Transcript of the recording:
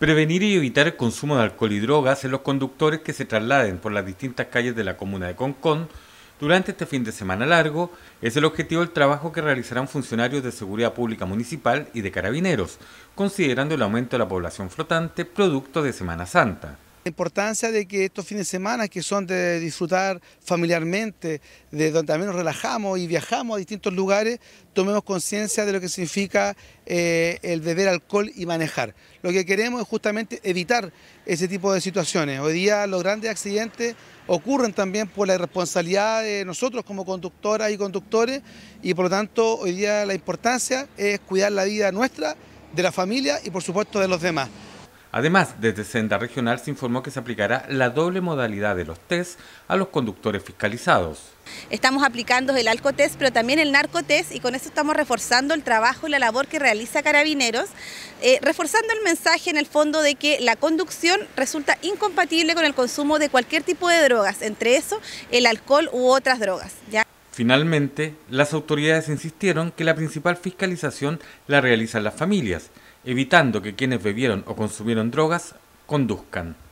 Prevenir y evitar el consumo de alcohol y drogas en los conductores que se trasladen por las distintas calles de la comuna de Concón durante este fin de semana largo es el objetivo del trabajo que realizarán funcionarios de Seguridad Pública Municipal y de Carabineros, considerando el aumento de la población flotante producto de Semana Santa. La importancia de que estos fines de semana, que son de disfrutar familiarmente, de donde también nos relajamos y viajamos a distintos lugares, tomemos conciencia de lo que significa eh, el beber alcohol y manejar. Lo que queremos es justamente evitar ese tipo de situaciones. Hoy día los grandes accidentes ocurren también por la irresponsabilidad de nosotros como conductoras y conductores y por lo tanto hoy día la importancia es cuidar la vida nuestra, de la familia y por supuesto de los demás. Además, desde Senda Regional se informó que se aplicará la doble modalidad de los test a los conductores fiscalizados. Estamos aplicando el test, pero también el narcotest y con eso estamos reforzando el trabajo y la labor que realiza Carabineros, eh, reforzando el mensaje en el fondo de que la conducción resulta incompatible con el consumo de cualquier tipo de drogas, entre eso el alcohol u otras drogas. Finalmente, las autoridades insistieron que la principal fiscalización la realizan las familias, evitando que quienes bebieron o consumieron drogas conduzcan.